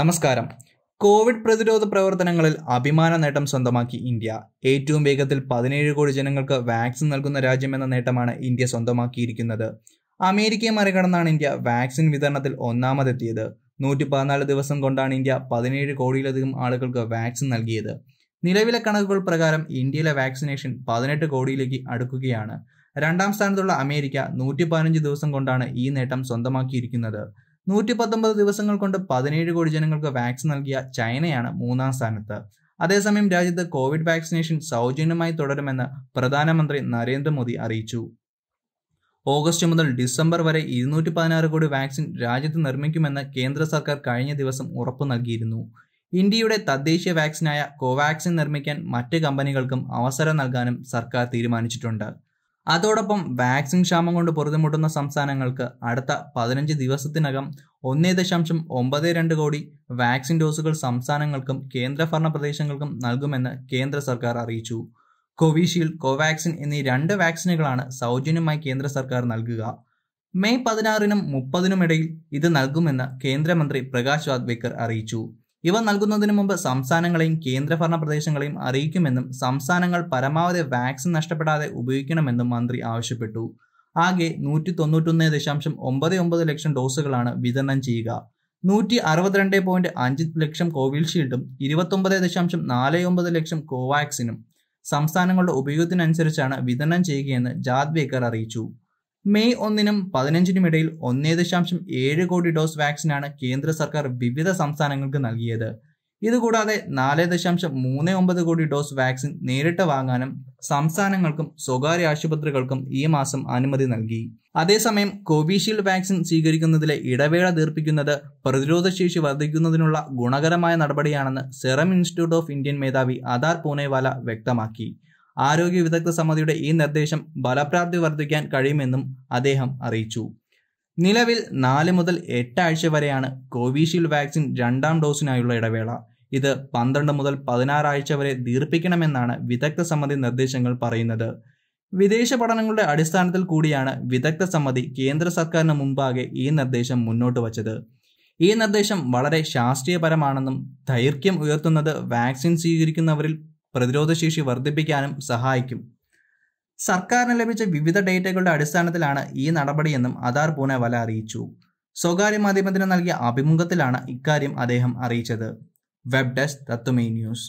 നമസ്കാരം കോവിഡ് പ്രതിരോധ പ്രവർത്തനങ്ങളിൽ അഭിമാന നേട്ടം സ്വന്തമാക്കി ഇന്ത്യ ഏറ്റവും വേഗത്തിൽ പതിനേഴ് കോടി ജനങ്ങൾക്ക് വാക്സിൻ നൽകുന്ന രാജ്യമെന്ന നേട്ടമാണ് ഇന്ത്യ സ്വന്തമാക്കിയിരിക്കുന്നത് അമേരിക്കയെ മറികടന്നാണ് ഇന്ത്യ വാക്സിൻ വിതരണത്തിൽ ഒന്നാമതെത്തിയത് നൂറ്റി പതിനാല് ദിവസം കൊണ്ടാണ് ഇന്ത്യ പതിനേഴ് കോടിയിലധികം ആളുകൾക്ക് വാക്സിൻ നൽകിയത് നിലവിലെ കണക്കുകൾ പ്രകാരം ഇന്ത്യയിലെ വാക്സിനേഷൻ പതിനെട്ട് കോടിയിലേക്ക് അടുക്കുകയാണ് രണ്ടാം സ്ഥാനത്തുള്ള അമേരിക്ക നൂറ്റി ദിവസം കൊണ്ടാണ് ഈ നേട്ടം സ്വന്തമാക്കിയിരിക്കുന്നത് നൂറ്റി പത്തൊമ്പത് ദിവസങ്ങൾ കൊണ്ട് പതിനേഴ് കോടി ജനങ്ങൾക്ക് വാക്സിൻ നൽകിയ ചൈനയാണ് മൂന്നാം സ്ഥാനത്ത് അതേസമയം രാജ്യത്ത് കോവിഡ് വാക്സിനേഷൻ സൗജന്യമായി തുടരുമെന്ന് പ്രധാനമന്ത്രി നരേന്ദ്രമോദി അറിയിച്ചു ഓഗസ്റ്റ് മുതൽ ഡിസംബർ വരെ ഇരുന്നൂറ്റി പതിനാറ് കോടി വാക്സിൻ രാജ്യത്ത് നിർമ്മിക്കുമെന്ന് കേന്ദ്ര സർക്കാർ കഴിഞ്ഞ ദിവസം ഉറപ്പു നൽകിയിരുന്നു ഇന്ത്യയുടെ തദ്ദേശീയ വാക്സിനായ കോവാക്സിൻ നിർമ്മിക്കാൻ മറ്റ് കമ്പനികൾക്കും അവസരം നൽകാനും സർക്കാർ തീരുമാനിച്ചിട്ടുണ്ട് അതോടൊപ്പം വാക്സിൻ ക്ഷാമം കൊണ്ട് പൊറുതിമുട്ടുന്ന സംസ്ഥാനങ്ങൾക്ക് അടുത്ത പതിനഞ്ച് ദിവസത്തിനകം ഒന്നേ ദശാംശം ഒമ്പത് രണ്ട് കോടി വാക്സിൻ ഡോസുകൾ സംസ്ഥാനങ്ങൾക്കും കേന്ദ്രഭരണ പ്രദേശങ്ങൾക്കും നൽകുമെന്ന് കേന്ദ്ര സർക്കാർ അറിയിച്ചു കോവിഷീൽഡ് കോവാക്സിൻ എന്നീ രണ്ട് വാക്സിനുകളാണ് സൗജന്യമായി കേന്ദ്ര സർക്കാർ നൽകുക മെയ് പതിനാറിനും മുപ്പതിനും ഇടയിൽ ഇത് നൽകുമെന്ന് കേന്ദ്രമന്ത്രി പ്രകാശ് വാദ്വേക്കർ അറിയിച്ചു ഇവ നൽകുന്നതിന് മുമ്പ് സംസ്ഥാനങ്ങളെയും കേന്ദ്രഭരണ പ്രദേശങ്ങളെയും അറിയിക്കുമെന്നും സംസ്ഥാനങ്ങൾ പരമാവധി വാക്സിൻ നഷ്ടപ്പെടാതെ ഉപയോഗിക്കണമെന്നും മന്ത്രി ആവശ്യപ്പെട്ടു ആകെ നൂറ്റി തൊണ്ണൂറ്റൊന്ന് ദശാംശം ഒമ്പത് ഒമ്പത് ലക്ഷം ഡോസുകളാണ് വിതരണം ചെയ്യുക നൂറ്റി അറുപത്തിരണ്ട് പോയിന്റ് അഞ്ച് ലക്ഷം കോവിഷീൽഡും ഇരുപത്തൊമ്പത് ദശാംശം നാല് ഒമ്പത് ലക്ഷം കോവാക്സിനും സംസ്ഥാനങ്ങളുടെ ഉപയോഗത്തിനനുസരിച്ചാണ് വിതരണം ചെയ്യുകയെന്ന് ജാദ്വേക്കർ അറിയിച്ചു മെയ് ഒന്നിനും പതിനഞ്ചിനും ഇടയിൽ ഒന്നേ ദശാംശം ഏഴ് കോടി ഡോസ് വാക്സിനാണ് കേന്ദ്ര സർക്കാർ വിവിധ സംസ്ഥാനങ്ങൾക്ക് നൽകിയത് ഇതുകൂടാതെ നാല് ദശാംശം മൂന്ന് ഒമ്പത് കോടി ഡോസ് വാക്സിൻ നേരിട്ട് വാങ്ങാനും സംസ്ഥാനങ്ങൾക്കും സ്വകാര്യ ആശുപത്രികൾക്കും ഈ മാസം അനുമതി നൽകി അതേസമയം കോവിഷീൽഡ് വാക്സിൻ സ്വീകരിക്കുന്നതിലെ ഇടവേള ദീർപ്പിക്കുന്നത് പ്രതിരോധശേഷി വർദ്ധിക്കുന്നതിനുള്ള ഗുണകരമായ നടപടിയാണെന്ന് സെറം ഇൻസ്റ്റിറ്റ്യൂട്ട് ഓഫ് ഇന്ത്യൻ മേധാവി ആധാർ പൂനെവാല വ്യക്തമാക്കി ആരോഗ്യ വിദഗ്ധ സമിതിയുടെ ഈ നിർദ്ദേശം ഫലപ്രാപ്തി വർദ്ധിക്കാൻ കഴിയുമെന്നും അദ്ദേഹം അറിയിച്ചു നിലവിൽ നാല് മുതൽ എട്ടാഴ്ച വരെയാണ് കോവിഷീൽഡ് വാക്സിൻ രണ്ടാം ഡോസിനായുള്ള ഇടവേള ഇത് പന്ത്രണ്ട് മുതൽ പതിനാറാഴ്ച വരെ ദീർഘിപ്പിക്കണമെന്നാണ് വിദഗ്ധ സമിതി നിർദ്ദേശങ്ങൾ പറയുന്നത് വിദേശ പഠനങ്ങളുടെ അടിസ്ഥാനത്തിൽ കൂടിയാണ് വിദഗ്ധ സമിതി കേന്ദ്ര സർക്കാരിന് മുമ്പാകെ ഈ നിർദ്ദേശം മുന്നോട്ട് വച്ചത് ഈ നിർദ്ദേശം വളരെ ശാസ്ത്രീയപരമാണെന്നും ദൈർഘ്യം ഉയർത്തുന്നത് വാക്സിൻ സ്വീകരിക്കുന്നവരിൽ പ്രതിരോധശേഷി വർദ്ധിപ്പിക്കാനും സഹായിക്കും സർക്കാരിന് ലഭിച്ച വിവിധ ഡേറ്റകളുടെ അടിസ്ഥാനത്തിലാണ് ഈ നടപടിയെന്നും അദാർ പൂനെവല അറിയിച്ചു സ്വകാര്യ മാധ്യമത്തിന് നൽകിയ അഭിമുഖത്തിലാണ് ഇക്കാര്യം അദ്ദേഹം അറിയിച്ചത് വെബ് ഡെസ്ക് തത്തുമേ ന്യൂസ്